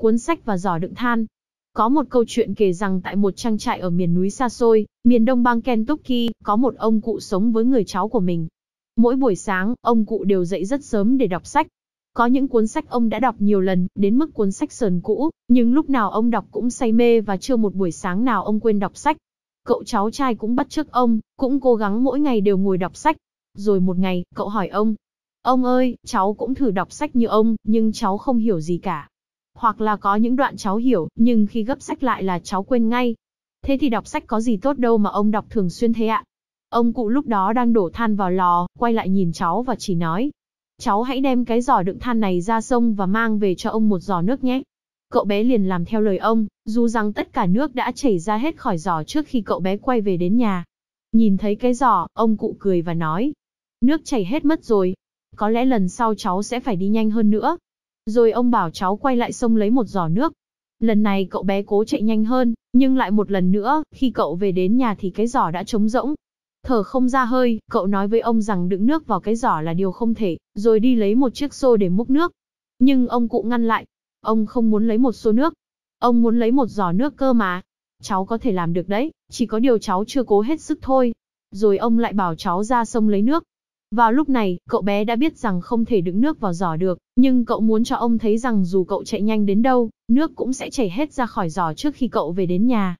cuốn sách và giỏ đựng than. Có một câu chuyện kể rằng tại một trang trại ở miền núi xa xôi, miền đông bang Kentucky, có một ông cụ sống với người cháu của mình. Mỗi buổi sáng, ông cụ đều dậy rất sớm để đọc sách. Có những cuốn sách ông đã đọc nhiều lần, đến mức cuốn sách sờn cũ, nhưng lúc nào ông đọc cũng say mê và chưa một buổi sáng nào ông quên đọc sách. Cậu cháu trai cũng bắt chước ông, cũng cố gắng mỗi ngày đều ngồi đọc sách. Rồi một ngày, cậu hỏi ông, Ông ơi, cháu cũng thử đọc sách như ông, nhưng cháu không hiểu gì cả hoặc là có những đoạn cháu hiểu, nhưng khi gấp sách lại là cháu quên ngay. Thế thì đọc sách có gì tốt đâu mà ông đọc thường xuyên thế ạ. Ông cụ lúc đó đang đổ than vào lò, quay lại nhìn cháu và chỉ nói. Cháu hãy đem cái giỏ đựng than này ra sông và mang về cho ông một giỏ nước nhé. Cậu bé liền làm theo lời ông, dù rằng tất cả nước đã chảy ra hết khỏi giỏ trước khi cậu bé quay về đến nhà. Nhìn thấy cái giỏ, ông cụ cười và nói. Nước chảy hết mất rồi. Có lẽ lần sau cháu sẽ phải đi nhanh hơn nữa, rồi ông bảo cháu quay lại sông lấy một giỏ nước. Lần này cậu bé cố chạy nhanh hơn, nhưng lại một lần nữa, khi cậu về đến nhà thì cái giỏ đã trống rỗng. Thở không ra hơi, cậu nói với ông rằng đựng nước vào cái giỏ là điều không thể, rồi đi lấy một chiếc xô để múc nước. Nhưng ông cụ ngăn lại. Ông không muốn lấy một xô nước. Ông muốn lấy một giỏ nước cơ mà. Cháu có thể làm được đấy, chỉ có điều cháu chưa cố hết sức thôi. Rồi ông lại bảo cháu ra sông lấy nước. Vào lúc này, cậu bé đã biết rằng không thể đựng nước vào giỏ được, nhưng cậu muốn cho ông thấy rằng dù cậu chạy nhanh đến đâu, nước cũng sẽ chảy hết ra khỏi giỏ trước khi cậu về đến nhà.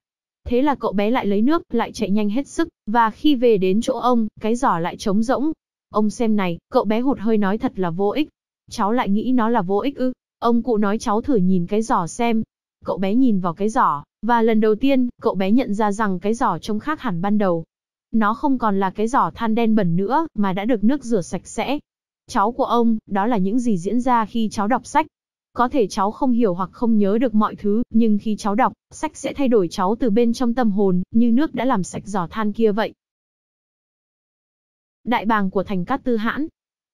Thế là cậu bé lại lấy nước, lại chạy nhanh hết sức, và khi về đến chỗ ông, cái giỏ lại trống rỗng. Ông xem này, cậu bé hụt hơi nói thật là vô ích. Cháu lại nghĩ nó là vô ích ư. Ông cụ nói cháu thử nhìn cái giỏ xem. Cậu bé nhìn vào cái giỏ, và lần đầu tiên, cậu bé nhận ra rằng cái giỏ trông khác hẳn ban đầu. Nó không còn là cái giỏ than đen bẩn nữa, mà đã được nước rửa sạch sẽ. Cháu của ông, đó là những gì diễn ra khi cháu đọc sách. Có thể cháu không hiểu hoặc không nhớ được mọi thứ, nhưng khi cháu đọc, sách sẽ thay đổi cháu từ bên trong tâm hồn, như nước đã làm sạch giỏ than kia vậy. Đại bàng của thành Cát Tư Hãn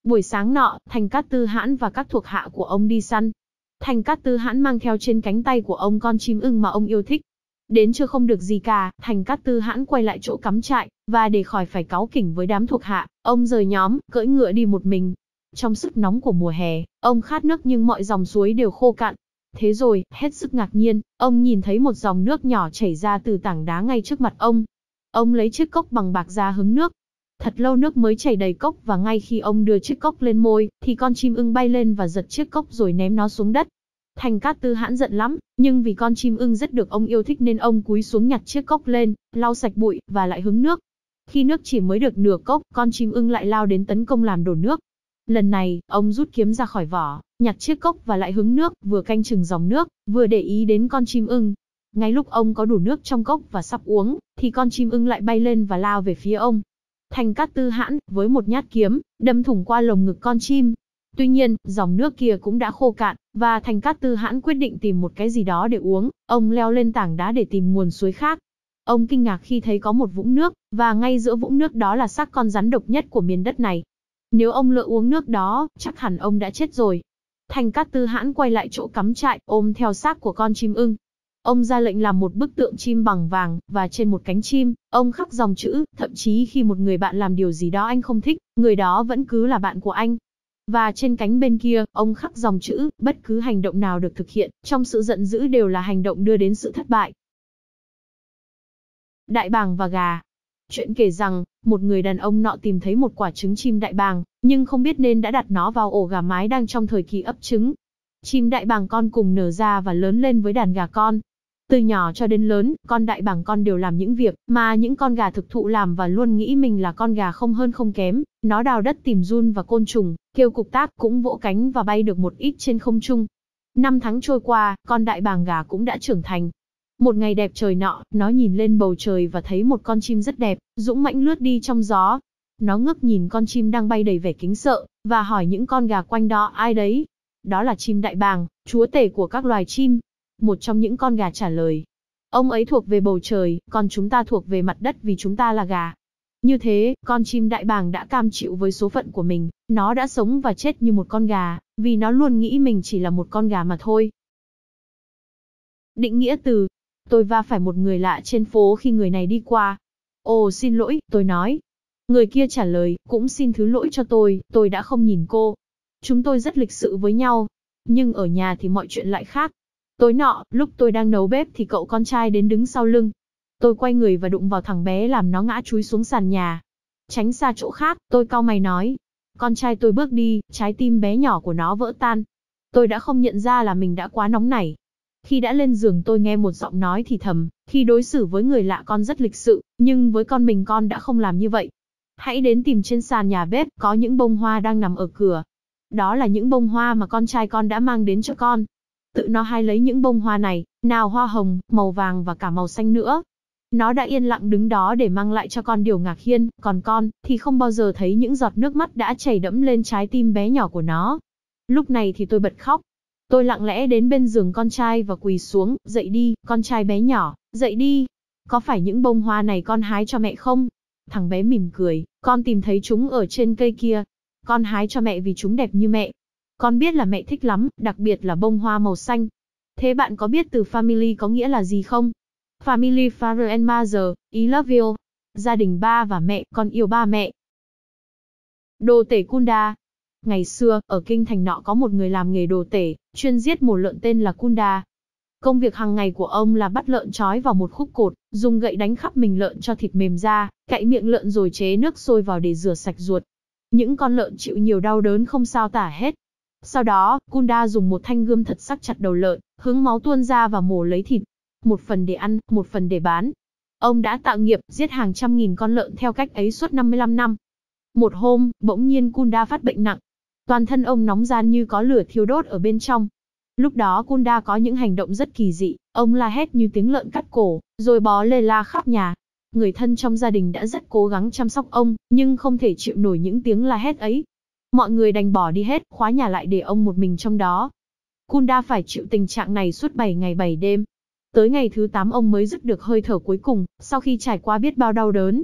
Buổi sáng nọ, thành Cát Tư Hãn và các thuộc hạ của ông đi săn. Thành Cát Tư Hãn mang theo trên cánh tay của ông con chim ưng mà ông yêu thích. Đến chưa không được gì cả, thành cát tư hãn quay lại chỗ cắm trại, và để khỏi phải cáo kỉnh với đám thuộc hạ, ông rời nhóm, cưỡi ngựa đi một mình. Trong sức nóng của mùa hè, ông khát nước nhưng mọi dòng suối đều khô cạn. Thế rồi, hết sức ngạc nhiên, ông nhìn thấy một dòng nước nhỏ chảy ra từ tảng đá ngay trước mặt ông. Ông lấy chiếc cốc bằng bạc ra hứng nước, Thật lâu nước mới chảy đầy cốc và ngay khi ông đưa chiếc cốc lên môi, thì con chim ưng bay lên và giật chiếc cốc rồi ném nó xuống đất. Thành Cát Tư hãn giận lắm, nhưng vì con chim ưng rất được ông yêu thích nên ông cúi xuống nhặt chiếc cốc lên, lau sạch bụi và lại hứng nước. Khi nước chỉ mới được nửa cốc, con chim ưng lại lao đến tấn công làm đổ nước. Lần này, ông rút kiếm ra khỏi vỏ, nhặt chiếc cốc và lại hứng nước, vừa canh chừng dòng nước, vừa để ý đến con chim ưng. Ngay lúc ông có đủ nước trong cốc và sắp uống, thì con chim ưng lại bay lên và lao về phía ông. Thành Cát Tư hãn, với một nhát kiếm, đâm thủng qua lồng ngực con chim, Tuy nhiên, dòng nước kia cũng đã khô cạn, và Thành Cát Tư Hãn quyết định tìm một cái gì đó để uống, ông leo lên tảng đá để tìm nguồn suối khác. Ông kinh ngạc khi thấy có một vũng nước, và ngay giữa vũng nước đó là xác con rắn độc nhất của miền đất này. Nếu ông lỡ uống nước đó, chắc hẳn ông đã chết rồi. Thành Cát Tư Hãn quay lại chỗ cắm trại, ôm theo xác của con chim ưng. Ông ra lệnh làm một bức tượng chim bằng vàng, và trên một cánh chim, ông khắc dòng chữ, thậm chí khi một người bạn làm điều gì đó anh không thích, người đó vẫn cứ là bạn của anh. Và trên cánh bên kia, ông khắc dòng chữ, bất cứ hành động nào được thực hiện, trong sự giận dữ đều là hành động đưa đến sự thất bại. Đại bàng và gà Chuyện kể rằng, một người đàn ông nọ tìm thấy một quả trứng chim đại bàng, nhưng không biết nên đã đặt nó vào ổ gà mái đang trong thời kỳ ấp trứng. Chim đại bàng con cùng nở ra và lớn lên với đàn gà con, từ nhỏ cho đến lớn, con đại bàng con đều làm những việc mà những con gà thực thụ làm và luôn nghĩ mình là con gà không hơn không kém. Nó đào đất tìm run và côn trùng, kêu cục tác cũng vỗ cánh và bay được một ít trên không trung. Năm tháng trôi qua, con đại bàng gà cũng đã trưởng thành. Một ngày đẹp trời nọ, nó nhìn lên bầu trời và thấy một con chim rất đẹp, dũng mãnh lướt đi trong gió. Nó ngước nhìn con chim đang bay đầy vẻ kính sợ, và hỏi những con gà quanh đó ai đấy. Đó là chim đại bàng, chúa tể của các loài chim, một trong những con gà trả lời. Ông ấy thuộc về bầu trời, còn chúng ta thuộc về mặt đất vì chúng ta là gà. Như thế, con chim đại bàng đã cam chịu với số phận của mình, nó đã sống và chết như một con gà, vì nó luôn nghĩ mình chỉ là một con gà mà thôi. Định nghĩa từ Tôi va phải một người lạ trên phố khi người này đi qua. Ồ xin lỗi, tôi nói. Người kia trả lời, cũng xin thứ lỗi cho tôi, tôi đã không nhìn cô. Chúng tôi rất lịch sự với nhau. Nhưng ở nhà thì mọi chuyện lại khác. Tối nọ, lúc tôi đang nấu bếp thì cậu con trai đến đứng sau lưng. Tôi quay người và đụng vào thằng bé làm nó ngã chúi xuống sàn nhà. Tránh xa chỗ khác, tôi cau mày nói. Con trai tôi bước đi, trái tim bé nhỏ của nó vỡ tan. Tôi đã không nhận ra là mình đã quá nóng nảy. Khi đã lên giường tôi nghe một giọng nói thì thầm, khi đối xử với người lạ con rất lịch sự, nhưng với con mình con đã không làm như vậy. Hãy đến tìm trên sàn nhà bếp, có những bông hoa đang nằm ở cửa. Đó là những bông hoa mà con trai con đã mang đến cho con, tự nó hai lấy những bông hoa này, nào hoa hồng, màu vàng và cả màu xanh nữa. Nó đã yên lặng đứng đó để mang lại cho con điều ngạc hiên, còn con thì không bao giờ thấy những giọt nước mắt đã chảy đẫm lên trái tim bé nhỏ của nó. Lúc này thì tôi bật khóc. Tôi lặng lẽ đến bên giường con trai và quỳ xuống, dậy đi, con trai bé nhỏ, dậy đi. Có phải những bông hoa này con hái cho mẹ không? Thằng bé mỉm cười, con tìm thấy chúng ở trên cây kia. Con hái cho mẹ vì chúng đẹp như mẹ, con biết là mẹ thích lắm, đặc biệt là bông hoa màu xanh. Thế bạn có biết từ family có nghĩa là gì không? Family father and mother, I love you. Gia đình ba và mẹ, con yêu ba mẹ. Đồ tể Kunda. Ngày xưa, ở kinh thành nọ có một người làm nghề đồ tể, chuyên giết một lợn tên là Kunda. Công việc hàng ngày của ông là bắt lợn trói vào một khúc cột, dùng gậy đánh khắp mình lợn cho thịt mềm ra, cạy miệng lợn rồi chế nước sôi vào để rửa sạch ruột. Những con lợn chịu nhiều đau đớn không sao tả hết, sau đó, Kunda dùng một thanh gươm thật sắc chặt đầu lợn, hướng máu tuôn ra và mổ lấy thịt. Một phần để ăn, một phần để bán. Ông đã tạo nghiệp, giết hàng trăm nghìn con lợn theo cách ấy suốt 55 năm. Một hôm, bỗng nhiên Kunda phát bệnh nặng. Toàn thân ông nóng gian như có lửa thiêu đốt ở bên trong. Lúc đó Kunda có những hành động rất kỳ dị, ông la hét như tiếng lợn cắt cổ, rồi bó lê la khắp nhà. Người thân trong gia đình đã rất cố gắng chăm sóc ông, nhưng không thể chịu nổi những tiếng la hét ấy, Mọi người đành bỏ đi hết, khóa nhà lại để ông một mình trong đó. Kunda phải chịu tình trạng này suốt 7 ngày 7 đêm. Tới ngày thứ 8 ông mới dứt được hơi thở cuối cùng, sau khi trải qua biết bao đau đớn.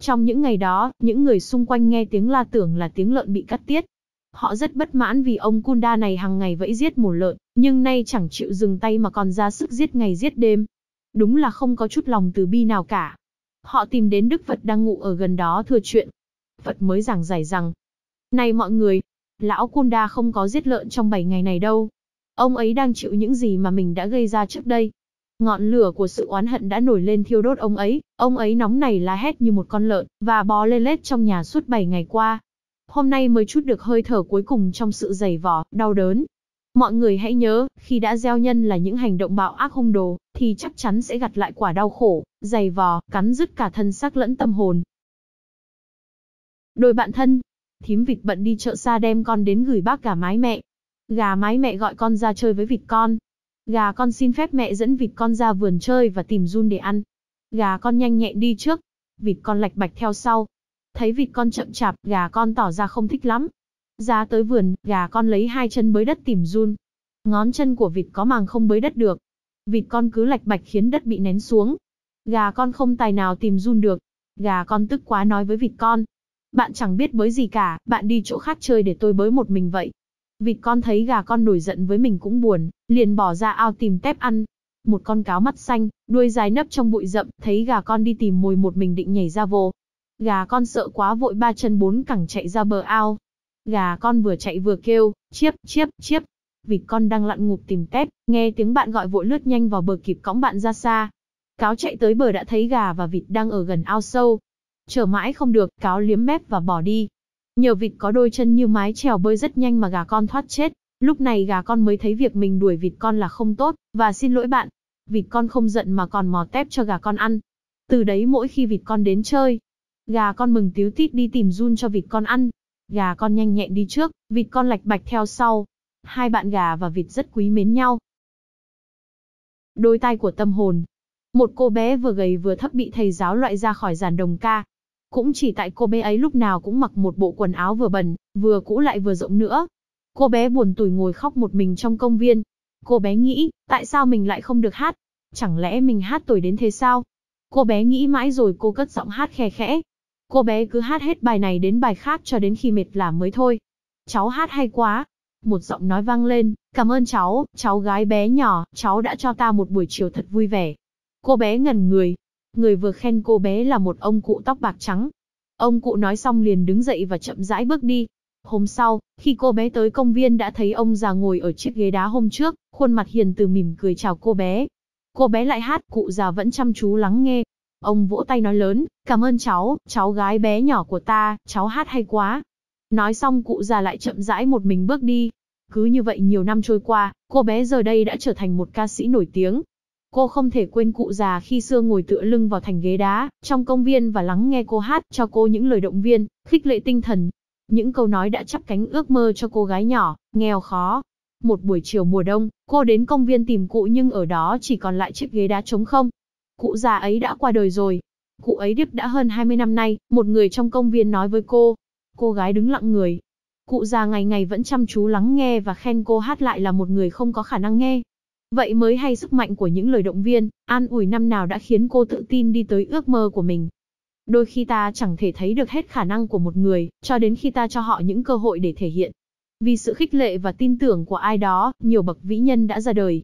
Trong những ngày đó, những người xung quanh nghe tiếng la tưởng là tiếng lợn bị cắt tiết. Họ rất bất mãn vì ông Kunda này hàng ngày vẫy giết mổ lợn, nhưng nay chẳng chịu dừng tay mà còn ra sức giết ngày giết đêm. Đúng là không có chút lòng từ bi nào cả. Họ tìm đến Đức Phật đang ngủ ở gần đó thưa chuyện. Phật mới giảng giải rằng, này mọi người, lão Kunda không có giết lợn trong 7 ngày này đâu. Ông ấy đang chịu những gì mà mình đã gây ra trước đây. Ngọn lửa của sự oán hận đã nổi lên thiêu đốt ông ấy, ông ấy nóng này la hét như một con lợn, và bò lê lết trong nhà suốt 7 ngày qua. Hôm nay mới chút được hơi thở cuối cùng trong sự dày vò, đau đớn. Mọi người hãy nhớ, khi đã gieo nhân là những hành động bạo ác hung đồ, thì chắc chắn sẽ gặt lại quả đau khổ, dày vò, cắn rứt cả thân xác lẫn tâm hồn. Đôi bạn thân, thím vịt bận đi chợ xa đem con đến gửi bác gà mái mẹ. Gà mái mẹ gọi con ra chơi với vịt con. Gà con xin phép mẹ dẫn vịt con ra vườn chơi và tìm run để ăn. Gà con nhanh nhẹn đi trước, vịt con lạch bạch theo sau. Thấy vịt con chậm chạp, gà con tỏ ra không thích lắm. Ra tới vườn, gà con lấy hai chân bới đất tìm run. Ngón chân của vịt có màng không bới đất được. Vịt con cứ lạch bạch khiến đất bị nén xuống. Gà con không tài nào tìm run được. Gà con tức quá nói với vịt con, bạn chẳng biết bới gì cả, bạn đi chỗ khác chơi để tôi bới một mình vậy. Vịt con thấy gà con nổi giận với mình cũng buồn, liền bỏ ra ao tìm tép ăn. Một con cáo mắt xanh, đuôi dài nấp trong bụi rậm, thấy gà con đi tìm mồi một mình định nhảy ra vô. Gà con sợ quá vội ba chân bốn cẳng chạy ra bờ ao. Gà con vừa chạy vừa kêu, chiếp, chiếp, chiếp. Vịt con đang lặn ngục tìm tép, nghe tiếng bạn gọi vội lướt nhanh vào bờ kịp cõng bạn ra xa. Cáo chạy tới bờ đã thấy gà và vịt đang ở gần ao sâu, Chờ mãi không được, cáo liếm mép và bỏ đi. Nhờ vịt có đôi chân như mái trèo bơi rất nhanh mà gà con thoát chết, lúc này gà con mới thấy việc mình đuổi vịt con là không tốt, và xin lỗi bạn. Vịt con không giận mà còn mò tép cho gà con ăn. Từ đấy mỗi khi vịt con đến chơi, gà con mừng tíu tít đi tìm run cho vịt con ăn. Gà con nhanh nhẹn đi trước, vịt con lạch bạch theo sau. Hai bạn gà và vịt rất quý mến nhau. Đôi tay của tâm hồn. Một cô bé vừa gầy vừa thấp bị thầy giáo loại ra khỏi giàn đồng ca, cũng chỉ tại cô bé ấy lúc nào cũng mặc một bộ quần áo vừa bẩn, vừa cũ lại vừa rộng nữa. Cô bé buồn tủi ngồi khóc một mình trong công viên. Cô bé nghĩ, tại sao mình lại không được hát? Chẳng lẽ mình hát tuổi đến thế sao? Cô bé nghĩ mãi rồi cô cất giọng hát khe khẽ. Cô bé cứ hát hết bài này đến bài khác cho đến khi mệt là mới thôi. Cháu hát hay quá. Một giọng nói vang lên, cảm ơn cháu, cháu gái bé nhỏ, cháu đã cho ta một buổi chiều thật vui vẻ. Cô bé ngẩn người, Người vừa khen cô bé là một ông cụ tóc bạc trắng. Ông cụ nói xong liền đứng dậy và chậm rãi bước đi. Hôm sau, khi cô bé tới công viên đã thấy ông già ngồi ở chiếc ghế đá hôm trước, khuôn mặt hiền từ mỉm cười chào cô bé. Cô bé lại hát, cụ già vẫn chăm chú lắng nghe. Ông vỗ tay nói lớn, cảm ơn cháu, cháu gái bé nhỏ của ta, cháu hát hay quá. Nói xong cụ già lại chậm rãi một mình bước đi. Cứ như vậy nhiều năm trôi qua, cô bé giờ đây đã trở thành một ca sĩ nổi tiếng, Cô không thể quên cụ già khi xưa ngồi tựa lưng vào thành ghế đá, trong công viên và lắng nghe cô hát cho cô những lời động viên, khích lệ tinh thần. Những câu nói đã chắp cánh ước mơ cho cô gái nhỏ, nghèo khó. Một buổi chiều mùa đông, cô đến công viên tìm cụ nhưng ở đó chỉ còn lại chiếc ghế đá trống không. Cụ già ấy đã qua đời rồi. Cụ ấy điếc đã hơn 20 năm nay, một người trong công viên nói với cô. Cô gái đứng lặng người, Cụ già ngày ngày vẫn chăm chú lắng nghe và khen cô hát lại là một người không có khả năng nghe, Vậy mới hay sức mạnh của những lời động viên, an ủi năm nào đã khiến cô tự tin đi tới ước mơ của mình. Đôi khi ta chẳng thể thấy được hết khả năng của một người, cho đến khi ta cho họ những cơ hội để thể hiện. Vì sự khích lệ và tin tưởng của ai đó, nhiều bậc vĩ nhân đã ra đời.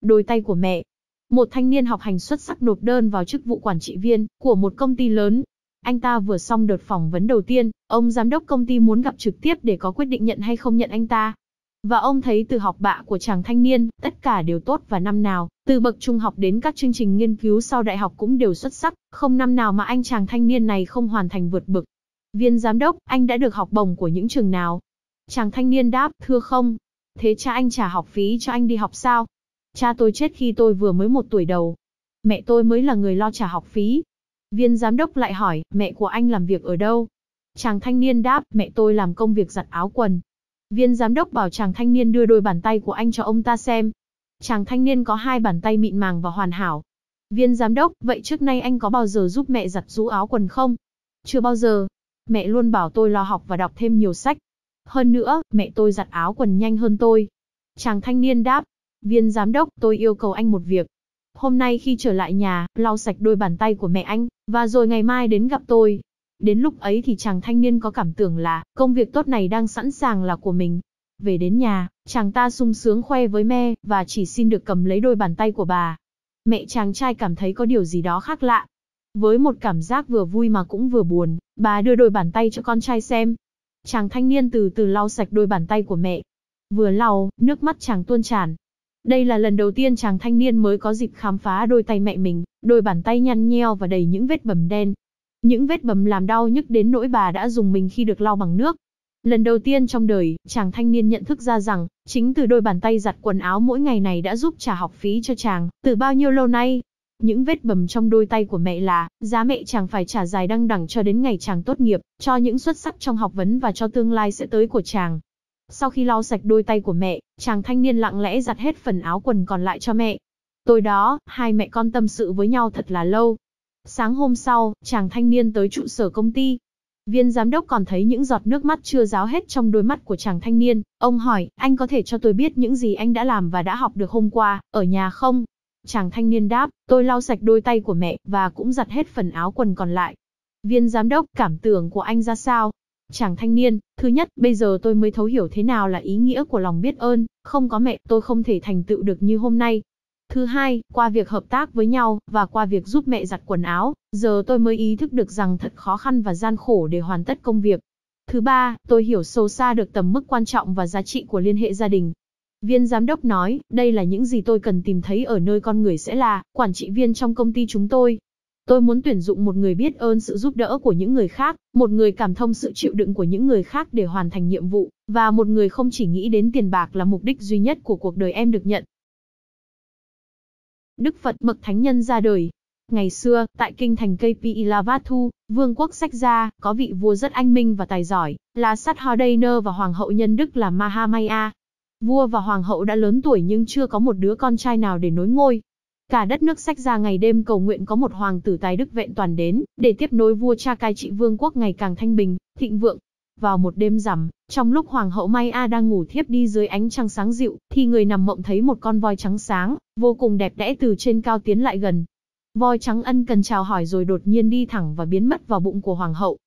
Đôi tay của mẹ. Một thanh niên học hành xuất sắc nộp đơn vào chức vụ quản trị viên của một công ty lớn. Anh ta vừa xong đợt phỏng vấn đầu tiên, ông giám đốc công ty muốn gặp trực tiếp để có quyết định nhận hay không nhận anh ta, và ông thấy từ học bạ của chàng thanh niên, tất cả đều tốt và năm nào, từ bậc trung học đến các chương trình nghiên cứu sau đại học cũng đều xuất sắc, không năm nào mà anh chàng thanh niên này không hoàn thành vượt bậc. Viên giám đốc, anh đã được học bổng của những trường nào? Chàng thanh niên đáp, thưa không. Thế cha anh trả học phí cho anh đi học sao? Cha tôi chết khi tôi vừa mới một tuổi đầu. Mẹ tôi mới là người lo trả học phí. Viên giám đốc lại hỏi, mẹ của anh làm việc ở đâu? Chàng thanh niên đáp, mẹ tôi làm công việc giặt áo quần, Viên giám đốc bảo chàng thanh niên đưa đôi bàn tay của anh cho ông ta xem. Chàng thanh niên có hai bàn tay mịn màng và hoàn hảo. Viên giám đốc, vậy trước nay anh có bao giờ giúp mẹ giặt rũ áo quần không? Chưa bao giờ. Mẹ luôn bảo tôi lo học và đọc thêm nhiều sách. Hơn nữa, mẹ tôi giặt áo quần nhanh hơn tôi. Chàng thanh niên đáp, viên giám đốc, tôi yêu cầu anh một việc. Hôm nay khi trở lại nhà, lau sạch đôi bàn tay của mẹ anh, và rồi ngày mai đến gặp tôi. Đến lúc ấy thì chàng thanh niên có cảm tưởng là công việc tốt này đang sẵn sàng là của mình. Về đến nhà, chàng ta sung sướng khoe với me và chỉ xin được cầm lấy đôi bàn tay của bà. Mẹ chàng trai cảm thấy có điều gì đó khác lạ. Với một cảm giác vừa vui mà cũng vừa buồn, bà đưa đôi bàn tay cho con trai xem. Chàng thanh niên từ từ lau sạch đôi bàn tay của mẹ. Vừa lau, nước mắt chàng tuôn tràn, đây là lần đầu tiên chàng thanh niên mới có dịp khám phá đôi tay mẹ mình, đôi bàn tay nhăn nheo và đầy những vết bầm đen, những vết bầm làm đau nhức đến nỗi bà đã dùng mình khi được lau bằng nước. Lần đầu tiên trong đời, chàng thanh niên nhận thức ra rằng, chính từ đôi bàn tay giặt quần áo mỗi ngày này đã giúp trả học phí cho chàng, từ bao nhiêu lâu nay. Những vết bầm trong đôi tay của mẹ là, giá mẹ chàng phải trả dài đăng đẳng cho đến ngày chàng tốt nghiệp, cho những xuất sắc trong học vấn và cho tương lai sẽ tới của chàng. Sau khi lau sạch đôi tay của mẹ, chàng thanh niên lặng lẽ giặt hết phần áo quần còn lại cho mẹ. Tối đó, hai mẹ con tâm sự với nhau thật là lâu, Sáng hôm sau, chàng thanh niên tới trụ sở công ty. Viên giám đốc còn thấy những giọt nước mắt chưa ráo hết trong đôi mắt của chàng thanh niên. Ông hỏi, anh có thể cho tôi biết những gì anh đã làm và đã học được hôm qua, ở nhà không? Chàng thanh niên đáp, tôi lau sạch đôi tay của mẹ và cũng giặt hết phần áo quần còn lại. Viên giám đốc, cảm tưởng của anh ra sao? Chàng thanh niên, thứ nhất, bây giờ tôi mới thấu hiểu thế nào là ý nghĩa của lòng biết ơn, không có mẹ tôi không thể thành tựu được như hôm nay, Thứ hai, qua việc hợp tác với nhau, và qua việc giúp mẹ giặt quần áo, giờ tôi mới ý thức được rằng thật khó khăn và gian khổ để hoàn tất công việc. Thứ ba, tôi hiểu sâu xa được tầm mức quan trọng và giá trị của liên hệ gia đình. Viên giám đốc nói, đây là những gì tôi cần tìm thấy ở nơi con người sẽ là quản trị viên trong công ty chúng tôi. Tôi muốn tuyển dụng một người biết ơn sự giúp đỡ của những người khác, một người cảm thông sự chịu đựng của những người khác để hoàn thành nhiệm vụ, và một người không chỉ nghĩ đến tiền bạc là mục đích duy nhất của cuộc đời em được nhận, Đức Phật Bậc Thánh Nhân ra đời. Ngày xưa, tại kinh thành KPI Lavathu, vương quốc sách gia, có vị vua rất anh minh và tài giỏi, là Sathodayner và hoàng hậu nhân Đức là Mahamaya. Vua và hoàng hậu đã lớn tuổi nhưng chưa có một đứa con trai nào để nối ngôi. Cả đất nước sách gia ngày đêm cầu nguyện có một hoàng tử tài đức vẹn toàn đến, để tiếp nối vua cha cai trị vương quốc ngày càng thanh bình, thịnh vượng. Vào một đêm rằm, trong lúc hoàng hậu May A đang ngủ thiếp đi dưới ánh trăng sáng dịu, thì người nằm mộng thấy một con voi trắng sáng, vô cùng đẹp đẽ từ trên cao tiến lại gần. Voi trắng ân cần chào hỏi rồi đột nhiên đi thẳng và biến mất vào bụng của hoàng hậu.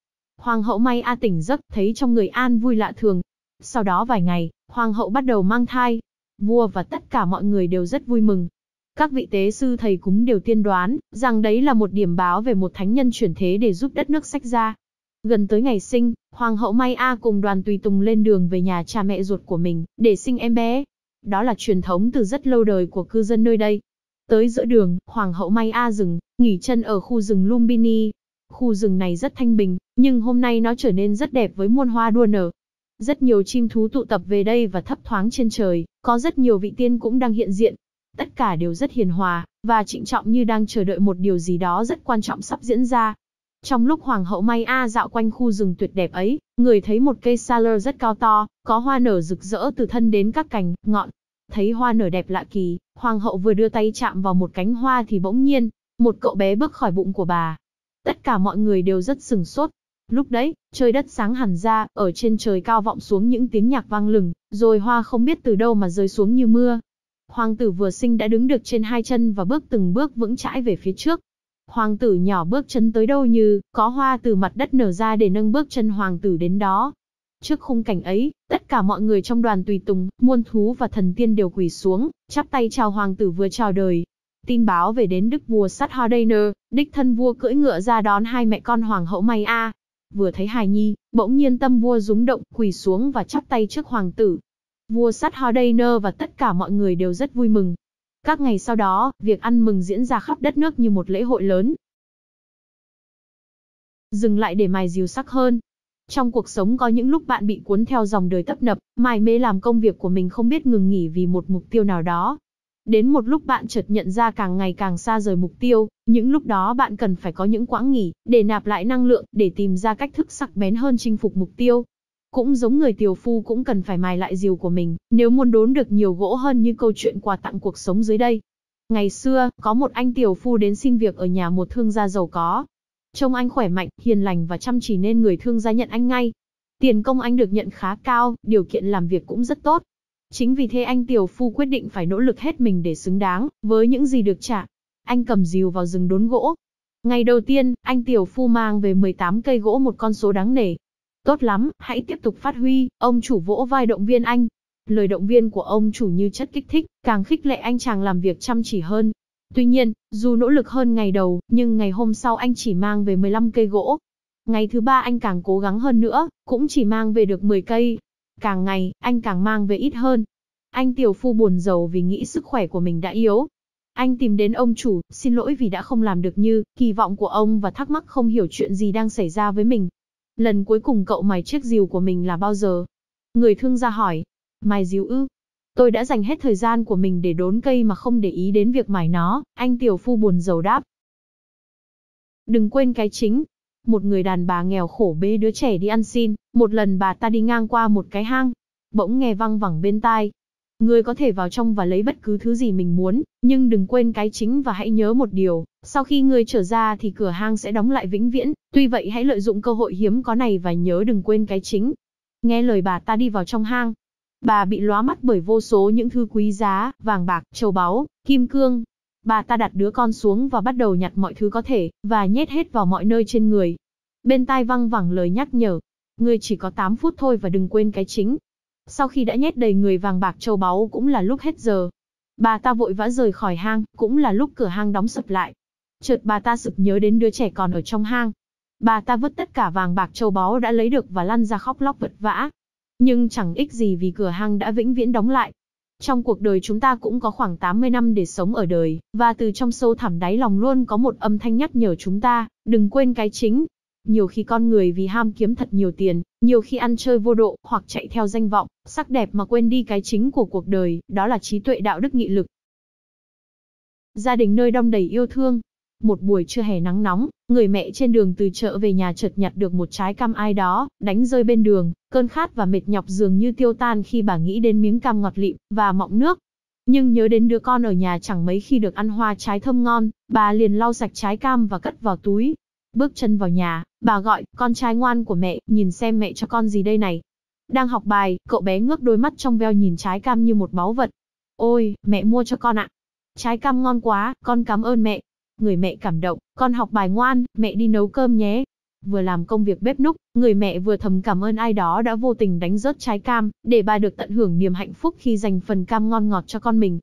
Hoàng hậu May A tỉnh giấc, thấy trong người an vui lạ thường. Sau đó vài ngày, hoàng hậu bắt đầu mang thai. Vua và tất cả mọi người đều rất vui mừng. Các vị tế sư thầy cúng đều tiên đoán rằng đấy là một điểm báo về một thánh nhân chuyển thế để giúp đất nước sách ra. Gần tới ngày sinh, Hoàng hậu May A cùng đoàn tùy tùng lên đường về nhà cha mẹ ruột của mình, để sinh em bé. Đó là truyền thống từ rất lâu đời của cư dân nơi đây. Tới giữa đường, Hoàng hậu May A dừng, nghỉ chân ở khu rừng Lumbini. Khu rừng này rất thanh bình, nhưng hôm nay nó trở nên rất đẹp với muôn hoa đua nở. Rất nhiều chim thú tụ tập về đây và thấp thoáng trên trời, có rất nhiều vị tiên cũng đang hiện diện. Tất cả đều rất hiền hòa, và trịnh trọng như đang chờ đợi một điều gì đó rất quan trọng sắp diễn ra. Trong lúc hoàng hậu May A dạo quanh khu rừng tuyệt đẹp ấy, người thấy một cây sa rất cao to, có hoa nở rực rỡ từ thân đến các cành, ngọn. Thấy hoa nở đẹp lạ kỳ, hoàng hậu vừa đưa tay chạm vào một cánh hoa thì bỗng nhiên, một cậu bé bước khỏi bụng của bà. Tất cả mọi người đều rất sừng sốt. Lúc đấy, trời đất sáng hẳn ra, ở trên trời cao vọng xuống những tiếng nhạc vang lừng, rồi hoa không biết từ đâu mà rơi xuống như mưa. Hoàng tử vừa sinh đã đứng được trên hai chân và bước từng bước vững chãi về phía trước, Hoàng tử nhỏ bước chân tới đâu như, có hoa từ mặt đất nở ra để nâng bước chân hoàng tử đến đó. Trước khung cảnh ấy, tất cả mọi người trong đoàn tùy tùng, muôn thú và thần tiên đều quỳ xuống, chắp tay chào hoàng tử vừa chào đời. Tin báo về đến đức vua Sát Hodainer, đích thân vua cưỡi ngựa ra đón hai mẹ con hoàng hậu May A. Vừa thấy hài nhi, bỗng nhiên tâm vua rúng động, quỳ xuống và chắp tay trước hoàng tử. Vua Sát Hodainer và tất cả mọi người đều rất vui mừng, các ngày sau đó, việc ăn mừng diễn ra khắp đất nước như một lễ hội lớn. Dừng lại để mài dìu sắc hơn. Trong cuộc sống có những lúc bạn bị cuốn theo dòng đời tấp nập, mài mê làm công việc của mình không biết ngừng nghỉ vì một mục tiêu nào đó. Đến một lúc bạn chợt nhận ra càng ngày càng xa rời mục tiêu, những lúc đó bạn cần phải có những quãng nghỉ, để nạp lại năng lượng, để tìm ra cách thức sắc bén hơn chinh phục mục tiêu. Cũng giống người tiểu phu cũng cần phải mài lại diều của mình, nếu muốn đốn được nhiều gỗ hơn như câu chuyện quà tặng cuộc sống dưới đây. Ngày xưa, có một anh tiểu phu đến xin việc ở nhà một thương gia giàu có. Trông anh khỏe mạnh, hiền lành và chăm chỉ nên người thương gia nhận anh ngay. Tiền công anh được nhận khá cao, điều kiện làm việc cũng rất tốt. Chính vì thế anh tiểu phu quyết định phải nỗ lực hết mình để xứng đáng với những gì được trả. Anh cầm diều vào rừng đốn gỗ. Ngày đầu tiên, anh tiểu phu mang về 18 cây gỗ một con số đáng nể, Tốt lắm, hãy tiếp tục phát huy, ông chủ vỗ vai động viên anh. Lời động viên của ông chủ như chất kích thích, càng khích lệ anh chàng làm việc chăm chỉ hơn. Tuy nhiên, dù nỗ lực hơn ngày đầu, nhưng ngày hôm sau anh chỉ mang về 15 cây gỗ. Ngày thứ ba anh càng cố gắng hơn nữa, cũng chỉ mang về được 10 cây. Càng ngày, anh càng mang về ít hơn. Anh tiểu phu buồn giàu vì nghĩ sức khỏe của mình đã yếu. Anh tìm đến ông chủ, xin lỗi vì đã không làm được như kỳ vọng của ông và thắc mắc không hiểu chuyện gì đang xảy ra với mình lần cuối cùng cậu mài chiếc rìu của mình là bao giờ? Người thương gia hỏi, mài rìu ư? Tôi đã dành hết thời gian của mình để đốn cây mà không để ý đến việc mài nó, anh tiểu phu buồn rầu đáp. Đừng quên cái chính. Một người đàn bà nghèo khổ bê đứa trẻ đi ăn xin, một lần bà ta đi ngang qua một cái hang, bỗng nghe văng vẳng bên tai. Người có thể vào trong và lấy bất cứ thứ gì mình muốn, nhưng đừng quên cái chính và hãy nhớ một điều, sau khi ngươi trở ra thì cửa hang sẽ đóng lại vĩnh viễn, tuy vậy hãy lợi dụng cơ hội hiếm có này và nhớ đừng quên cái chính. Nghe lời bà ta đi vào trong hang. Bà bị lóa mắt bởi vô số những thứ quý giá, vàng bạc, châu báu, kim cương. Bà ta đặt đứa con xuống và bắt đầu nhặt mọi thứ có thể, và nhét hết vào mọi nơi trên người. Bên tai văng vẳng lời nhắc nhở. Ngươi chỉ có 8 phút thôi và đừng quên cái chính. Sau khi đã nhét đầy người vàng bạc châu báu cũng là lúc hết giờ, Bà ta vội vã rời khỏi hang, cũng là lúc cửa hang đóng sập lại. Chợt bà ta sực nhớ đến đứa trẻ còn ở trong hang. Bà ta vứt tất cả vàng bạc châu báu đã lấy được và lăn ra khóc lóc vật vã. Nhưng chẳng ích gì vì cửa hang đã vĩnh viễn đóng lại. Trong cuộc đời chúng ta cũng có khoảng 80 năm để sống ở đời, và từ trong sâu thẳm đáy lòng luôn có một âm thanh nhắc nhở chúng ta, đừng quên cái chính. Nhiều khi con người vì ham kiếm thật nhiều tiền, nhiều khi ăn chơi vô độ, hoặc chạy theo danh vọng, sắc đẹp mà quên đi cái chính của cuộc đời, đó là trí tuệ đạo đức nghị lực. Gia đình nơi đông đầy yêu thương, một buổi trưa hè nắng nóng, người mẹ trên đường từ chợ về nhà chợt nhặt được một trái cam ai đó, đánh rơi bên đường, cơn khát và mệt nhọc dường như tiêu tan khi bà nghĩ đến miếng cam ngọt lịm và mọng nước. Nhưng nhớ đến đứa con ở nhà chẳng mấy khi được ăn hoa trái thơm ngon, bà liền lau sạch trái cam và cất vào túi. Bước chân vào nhà, bà gọi, con trai ngoan của mẹ, nhìn xem mẹ cho con gì đây này. Đang học bài, cậu bé ngước đôi mắt trong veo nhìn trái cam như một báu vật. Ôi, mẹ mua cho con ạ. Trái cam ngon quá, con cảm ơn mẹ. Người mẹ cảm động, con học bài ngoan, mẹ đi nấu cơm nhé. Vừa làm công việc bếp núc, người mẹ vừa thầm cảm ơn ai đó đã vô tình đánh rớt trái cam, để bà được tận hưởng niềm hạnh phúc khi dành phần cam ngon ngọt cho con mình.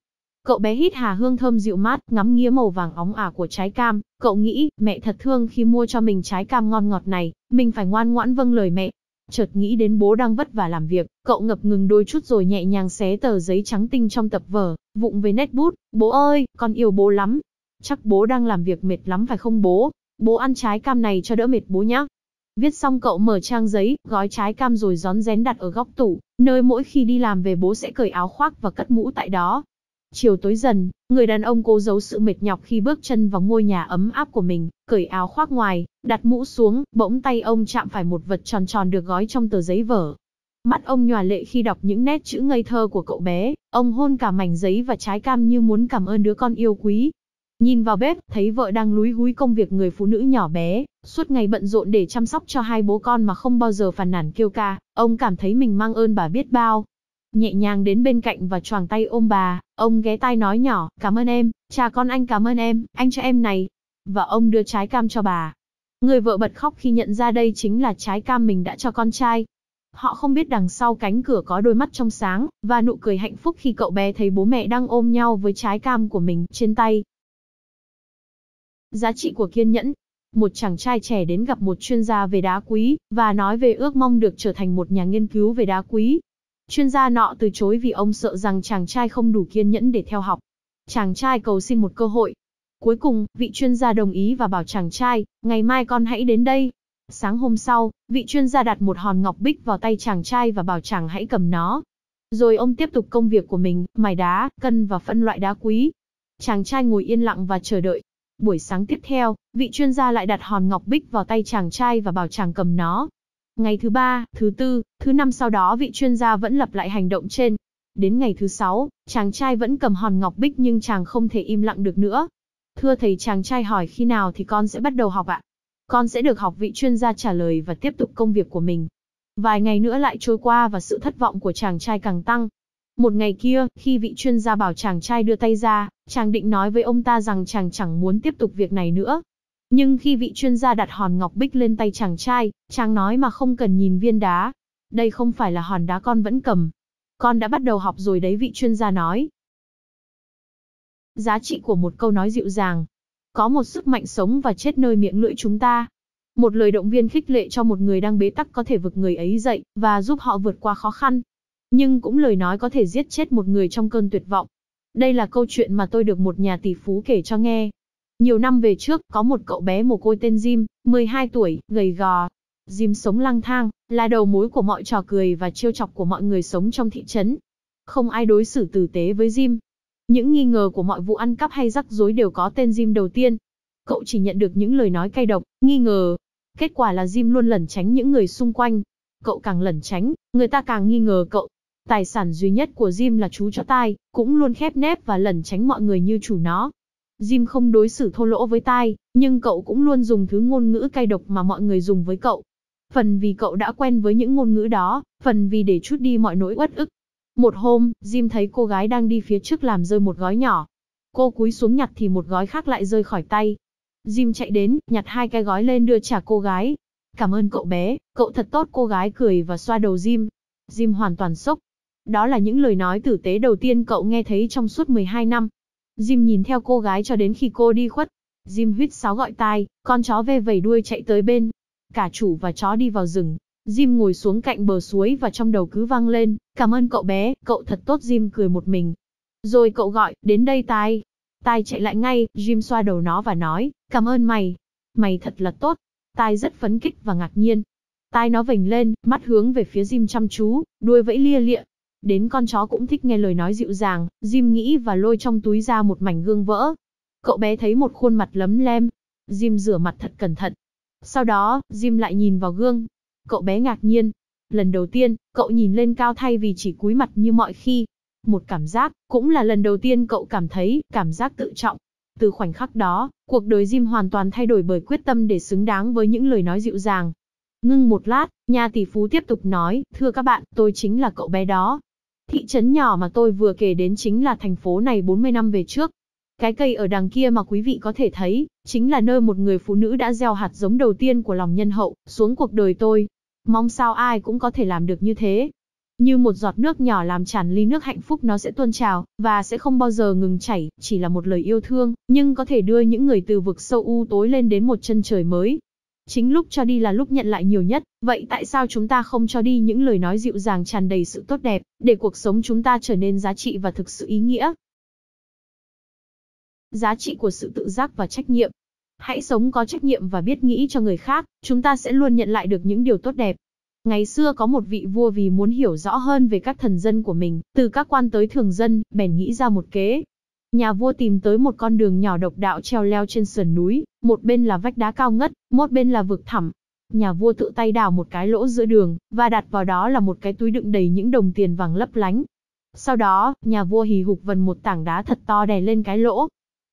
Cậu bé hít hà hương thơm dịu mát, ngắm nghía màu vàng óng ả của trái cam, cậu nghĩ, mẹ thật thương khi mua cho mình trái cam ngon ngọt này, mình phải ngoan ngoãn vâng lời mẹ. Chợt nghĩ đến bố đang vất vả làm việc, cậu ngập ngừng đôi chút rồi nhẹ nhàng xé tờ giấy trắng tinh trong tập vở, vụng về nét bút, bố ơi, con yêu bố lắm, Chắc bố đang làm việc mệt lắm phải không bố? Bố ăn trái cam này cho đỡ mệt bố nhá. Viết xong cậu mở trang giấy, gói trái cam rồi gión rén đặt ở góc tủ, nơi mỗi khi đi làm về bố sẽ cởi áo khoác và cất mũ tại đó. Chiều tối dần, người đàn ông cố giấu sự mệt nhọc khi bước chân vào ngôi nhà ấm áp của mình, cởi áo khoác ngoài, đặt mũ xuống, bỗng tay ông chạm phải một vật tròn tròn được gói trong tờ giấy vở. Mắt ông nhòa lệ khi đọc những nét chữ ngây thơ của cậu bé, ông hôn cả mảnh giấy và trái cam như muốn cảm ơn đứa con yêu quý. Nhìn vào bếp, thấy vợ đang lúi húi công việc người phụ nữ nhỏ bé, suốt ngày bận rộn để chăm sóc cho hai bố con mà không bao giờ phàn nàn kêu ca, ông cảm thấy mình mang ơn bà biết bao. Nhẹ nhàng đến bên cạnh và choàng tay ôm bà, ông ghé tai nói nhỏ, cảm ơn em, cha con anh cảm ơn em, anh cho em này. Và ông đưa trái cam cho bà. Người vợ bật khóc khi nhận ra đây chính là trái cam mình đã cho con trai. Họ không biết đằng sau cánh cửa có đôi mắt trong sáng, và nụ cười hạnh phúc khi cậu bé thấy bố mẹ đang ôm nhau với trái cam của mình trên tay, Giá trị của kiên nhẫn. Một chàng trai trẻ đến gặp một chuyên gia về đá quý, và nói về ước mong được trở thành một nhà nghiên cứu về đá quý. Chuyên gia nọ từ chối vì ông sợ rằng chàng trai không đủ kiên nhẫn để theo học. Chàng trai cầu xin một cơ hội. Cuối cùng, vị chuyên gia đồng ý và bảo chàng trai, ngày mai con hãy đến đây. Sáng hôm sau, vị chuyên gia đặt một hòn ngọc bích vào tay chàng trai và bảo chàng hãy cầm nó. Rồi ông tiếp tục công việc của mình, mài đá, cân và phân loại đá quý. Chàng trai ngồi yên lặng và chờ đợi. Buổi sáng tiếp theo, vị chuyên gia lại đặt hòn ngọc bích vào tay chàng trai và bảo chàng cầm nó. Ngày thứ ba, thứ tư, thứ năm sau đó vị chuyên gia vẫn lặp lại hành động trên. Đến ngày thứ sáu, chàng trai vẫn cầm hòn ngọc bích nhưng chàng không thể im lặng được nữa. Thưa thầy chàng trai hỏi khi nào thì con sẽ bắt đầu học ạ? Con sẽ được học vị chuyên gia trả lời và tiếp tục công việc của mình. Vài ngày nữa lại trôi qua và sự thất vọng của chàng trai càng tăng. Một ngày kia, khi vị chuyên gia bảo chàng trai đưa tay ra, chàng định nói với ông ta rằng chàng chẳng muốn tiếp tục việc này nữa. Nhưng khi vị chuyên gia đặt hòn ngọc bích lên tay chàng trai, chàng nói mà không cần nhìn viên đá. Đây không phải là hòn đá con vẫn cầm. Con đã bắt đầu học rồi đấy vị chuyên gia nói. Giá trị của một câu nói dịu dàng. Có một sức mạnh sống và chết nơi miệng lưỡi chúng ta. Một lời động viên khích lệ cho một người đang bế tắc có thể vực người ấy dậy và giúp họ vượt qua khó khăn. Nhưng cũng lời nói có thể giết chết một người trong cơn tuyệt vọng. Đây là câu chuyện mà tôi được một nhà tỷ phú kể cho nghe. Nhiều năm về trước, có một cậu bé mồ côi tên Jim, 12 tuổi, gầy gò. Jim sống lang thang, là đầu mối của mọi trò cười và trêu chọc của mọi người sống trong thị trấn. Không ai đối xử tử tế với Jim. Những nghi ngờ của mọi vụ ăn cắp hay rắc rối đều có tên Jim đầu tiên. Cậu chỉ nhận được những lời nói cay độc, nghi ngờ. Kết quả là Jim luôn lẩn tránh những người xung quanh. Cậu càng lẩn tránh, người ta càng nghi ngờ cậu. Tài sản duy nhất của Jim là chú chó tai, cũng luôn khép nép và lẩn tránh mọi người như chủ nó. Jim không đối xử thô lỗ với tai, nhưng cậu cũng luôn dùng thứ ngôn ngữ cay độc mà mọi người dùng với cậu. Phần vì cậu đã quen với những ngôn ngữ đó, phần vì để chút đi mọi nỗi uất ức. Một hôm, Jim thấy cô gái đang đi phía trước làm rơi một gói nhỏ. Cô cúi xuống nhặt thì một gói khác lại rơi khỏi tay. Jim chạy đến, nhặt hai cái gói lên đưa trả cô gái. Cảm ơn cậu bé, cậu thật tốt cô gái cười và xoa đầu Jim. Jim hoàn toàn sốc, đó là những lời nói tử tế đầu tiên cậu nghe thấy trong suốt 12 năm. Jim nhìn theo cô gái cho đến khi cô đi khuất. Jim huyết sáo gọi tai, con chó ve vẩy đuôi chạy tới bên. Cả chủ và chó đi vào rừng. Jim ngồi xuống cạnh bờ suối và trong đầu cứ vang lên, cảm ơn cậu bé, cậu thật tốt Jim cười một mình. Rồi cậu gọi, đến đây tai. Tai chạy lại ngay, Jim xoa đầu nó và nói, cảm ơn mày. Mày thật là tốt. Tai rất phấn kích và ngạc nhiên. Tai nó vểnh lên, mắt hướng về phía Jim chăm chú, đuôi vẫy lia lịa. Đến con chó cũng thích nghe lời nói dịu dàng, Jim nghĩ và lôi trong túi ra một mảnh gương vỡ. Cậu bé thấy một khuôn mặt lấm lem. Jim rửa mặt thật cẩn thận. Sau đó, Jim lại nhìn vào gương. Cậu bé ngạc nhiên. Lần đầu tiên, cậu nhìn lên cao thay vì chỉ cúi mặt như mọi khi. Một cảm giác, cũng là lần đầu tiên cậu cảm thấy, cảm giác tự trọng. Từ khoảnh khắc đó, cuộc đời Jim hoàn toàn thay đổi bởi quyết tâm để xứng đáng với những lời nói dịu dàng. Ngưng một lát, nhà tỷ phú tiếp tục nói, thưa các bạn, tôi chính là cậu bé đó. Thị trấn nhỏ mà tôi vừa kể đến chính là thành phố này 40 năm về trước. Cái cây ở đằng kia mà quý vị có thể thấy, chính là nơi một người phụ nữ đã gieo hạt giống đầu tiên của lòng nhân hậu, xuống cuộc đời tôi. Mong sao ai cũng có thể làm được như thế. Như một giọt nước nhỏ làm tràn ly nước hạnh phúc nó sẽ tuôn trào, và sẽ không bao giờ ngừng chảy, chỉ là một lời yêu thương, nhưng có thể đưa những người từ vực sâu u tối lên đến một chân trời mới. Chính lúc cho đi là lúc nhận lại nhiều nhất, vậy tại sao chúng ta không cho đi những lời nói dịu dàng tràn đầy sự tốt đẹp, để cuộc sống chúng ta trở nên giá trị và thực sự ý nghĩa? Giá trị của sự tự giác và trách nhiệm. Hãy sống có trách nhiệm và biết nghĩ cho người khác, chúng ta sẽ luôn nhận lại được những điều tốt đẹp. Ngày xưa có một vị vua vì muốn hiểu rõ hơn về các thần dân của mình, từ các quan tới thường dân, bèn nghĩ ra một kế, Nhà vua tìm tới một con đường nhỏ độc đạo treo leo trên sườn núi, một bên là vách đá cao ngất, một bên là vực thẳm. Nhà vua tự tay đào một cái lỗ giữa đường, và đặt vào đó là một cái túi đựng đầy những đồng tiền vàng lấp lánh. Sau đó, nhà vua hì hục vần một tảng đá thật to đè lên cái lỗ.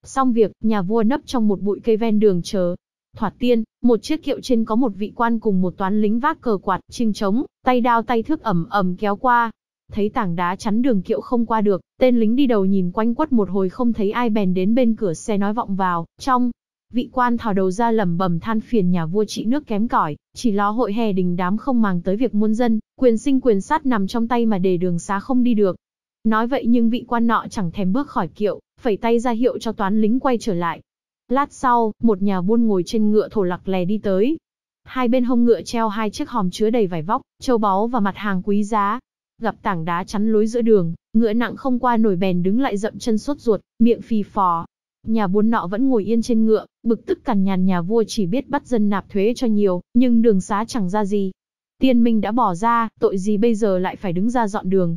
Xong việc, nhà vua nấp trong một bụi cây ven đường chờ. Thoạt tiên, một chiếc kiệu trên có một vị quan cùng một toán lính vác cờ quạt, chinh trống, tay đao tay thước ẩm ẩm kéo qua, Thấy tảng đá chắn đường kiệu không qua được, tên lính đi đầu nhìn quanh quất một hồi không thấy ai bèn đến bên cửa xe nói vọng vào, trong. Vị quan thò đầu ra lẩm bẩm than phiền nhà vua trị nước kém cỏi, chỉ lo hội hè đình đám không màng tới việc muôn dân, quyền sinh quyền sát nằm trong tay mà để đường xá không đi được. Nói vậy nhưng vị quan nọ chẳng thèm bước khỏi kiệu, phẩy tay ra hiệu cho toán lính quay trở lại. Lát sau, một nhà buôn ngồi trên ngựa thổ lặc lè đi tới. Hai bên hông ngựa treo hai chiếc hòm chứa đầy vải vóc, châu báu và mặt hàng quý giá, Gặp tảng đá chắn lối giữa đường, ngựa nặng không qua nổi bèn đứng lại dậm chân sốt ruột, miệng phì phò. Nhà buôn nọ vẫn ngồi yên trên ngựa, bực tức cằn nhàn nhà vua chỉ biết bắt dân nạp thuế cho nhiều, nhưng đường xá chẳng ra gì. Tiên minh đã bỏ ra, tội gì bây giờ lại phải đứng ra dọn đường.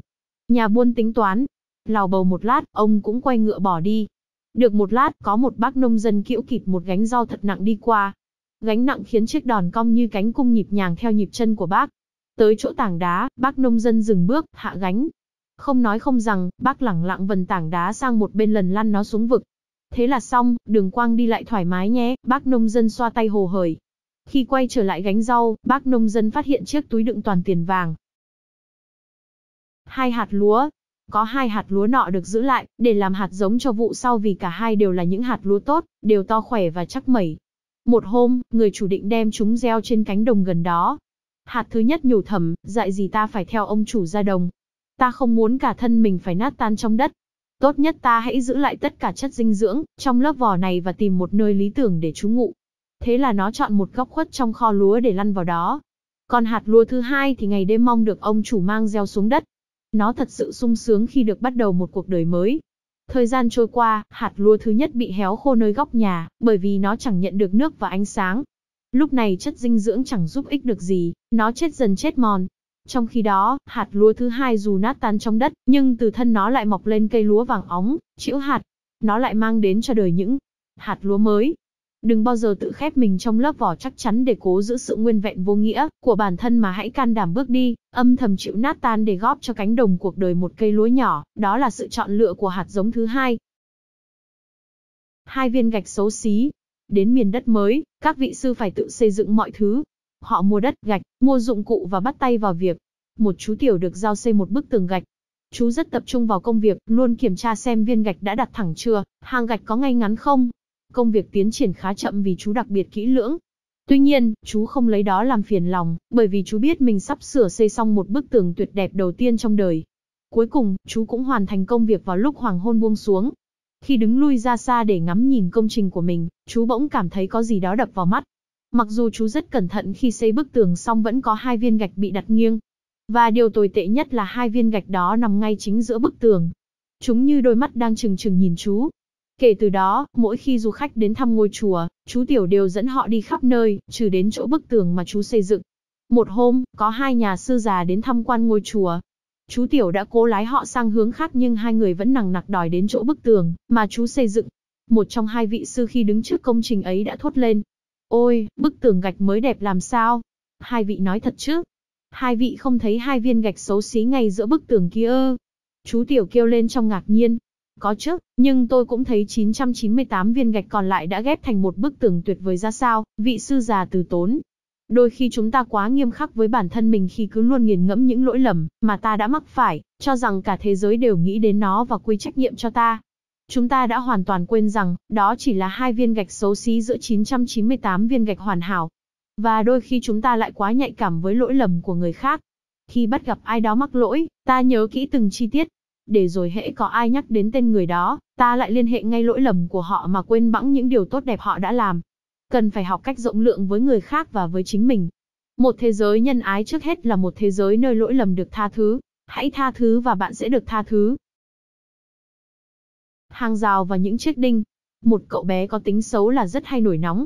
Nhà buôn tính toán. Lào bầu một lát, ông cũng quay ngựa bỏ đi. Được một lát, có một bác nông dân kiễu kịp một gánh rau thật nặng đi qua, gánh nặng khiến chiếc đòn cong như cánh cung nhịp nhàng theo nhịp chân của bác. Tới chỗ tảng đá, bác nông dân dừng bước, hạ gánh. Không nói không rằng, bác lẳng lặng vần tảng đá sang một bên lần lăn nó xuống vực. Thế là xong, đường quang đi lại thoải mái nhé, bác nông dân xoa tay hồ hởi. Khi quay trở lại gánh rau, bác nông dân phát hiện chiếc túi đựng toàn tiền vàng. Hai hạt lúa. Có hai hạt lúa nọ được giữ lại, để làm hạt giống cho vụ sau vì cả hai đều là những hạt lúa tốt, đều to khỏe và chắc mẩy. Một hôm, người chủ định đem chúng gieo trên cánh đồng gần đó, Hạt thứ nhất nhủ thầm, dạy gì ta phải theo ông chủ ra đồng. Ta không muốn cả thân mình phải nát tan trong đất. Tốt nhất ta hãy giữ lại tất cả chất dinh dưỡng trong lớp vỏ này và tìm một nơi lý tưởng để trú ngụ. Thế là nó chọn một góc khuất trong kho lúa để lăn vào đó. Còn hạt lúa thứ hai thì ngày đêm mong được ông chủ mang gieo xuống đất. Nó thật sự sung sướng khi được bắt đầu một cuộc đời mới. Thời gian trôi qua, hạt lúa thứ nhất bị héo khô nơi góc nhà, bởi vì nó chẳng nhận được nước và ánh sáng, Lúc này chất dinh dưỡng chẳng giúp ích được gì, nó chết dần chết mòn. Trong khi đó, hạt lúa thứ hai dù nát tan trong đất, nhưng từ thân nó lại mọc lên cây lúa vàng óng, chịu hạt. Nó lại mang đến cho đời những hạt lúa mới. Đừng bao giờ tự khép mình trong lớp vỏ chắc chắn để cố giữ sự nguyên vẹn vô nghĩa của bản thân mà hãy can đảm bước đi, âm thầm chịu nát tan để góp cho cánh đồng cuộc đời một cây lúa nhỏ, đó là sự chọn lựa của hạt giống thứ hai. Hai viên gạch xấu xí, Đến miền đất mới, các vị sư phải tự xây dựng mọi thứ. Họ mua đất, gạch, mua dụng cụ và bắt tay vào việc. Một chú tiểu được giao xây một bức tường gạch. Chú rất tập trung vào công việc, luôn kiểm tra xem viên gạch đã đặt thẳng chưa, hàng gạch có ngay ngắn không. Công việc tiến triển khá chậm vì chú đặc biệt kỹ lưỡng, Tuy nhiên, chú không lấy đó làm phiền lòng, bởi vì chú biết mình sắp sửa xây xong một bức tường tuyệt đẹp đầu tiên trong đời. Cuối cùng, chú cũng hoàn thành công việc vào lúc hoàng hôn buông xuống, khi đứng lui ra xa để ngắm nhìn công trình của mình, chú bỗng cảm thấy có gì đó đập vào mắt. Mặc dù chú rất cẩn thận khi xây bức tường xong vẫn có hai viên gạch bị đặt nghiêng. Và điều tồi tệ nhất là hai viên gạch đó nằm ngay chính giữa bức tường. Chúng như đôi mắt đang chừng chừng nhìn chú. Kể từ đó, mỗi khi du khách đến thăm ngôi chùa, chú Tiểu đều dẫn họ đi khắp nơi, trừ đến chỗ bức tường mà chú xây dựng. Một hôm, có hai nhà sư già đến thăm quan ngôi chùa, Chú Tiểu đã cố lái họ sang hướng khác nhưng hai người vẫn nằng nặc đòi đến chỗ bức tường mà chú xây dựng. Một trong hai vị sư khi đứng trước công trình ấy đã thốt lên. Ôi, bức tường gạch mới đẹp làm sao? Hai vị nói thật chứ? Hai vị không thấy hai viên gạch xấu xí ngay giữa bức tường kia ơ. Chú Tiểu kêu lên trong ngạc nhiên. Có chứ, nhưng tôi cũng thấy 998 viên gạch còn lại đã ghép thành một bức tường tuyệt vời ra sao, vị sư già từ tốn, Đôi khi chúng ta quá nghiêm khắc với bản thân mình khi cứ luôn nghiền ngẫm những lỗi lầm mà ta đã mắc phải, cho rằng cả thế giới đều nghĩ đến nó và quy trách nhiệm cho ta. Chúng ta đã hoàn toàn quên rằng, đó chỉ là hai viên gạch xấu xí giữa 998 viên gạch hoàn hảo. Và đôi khi chúng ta lại quá nhạy cảm với lỗi lầm của người khác. Khi bắt gặp ai đó mắc lỗi, ta nhớ kỹ từng chi tiết, để rồi hễ có ai nhắc đến tên người đó, ta lại liên hệ ngay lỗi lầm của họ mà quên bẵng những điều tốt đẹp họ đã làm cần phải học cách rộng lượng với người khác và với chính mình. Một thế giới nhân ái trước hết là một thế giới nơi lỗi lầm được tha thứ, hãy tha thứ và bạn sẽ được tha thứ. Hàng rào và những chiếc đinh. Một cậu bé có tính xấu là rất hay nổi nóng.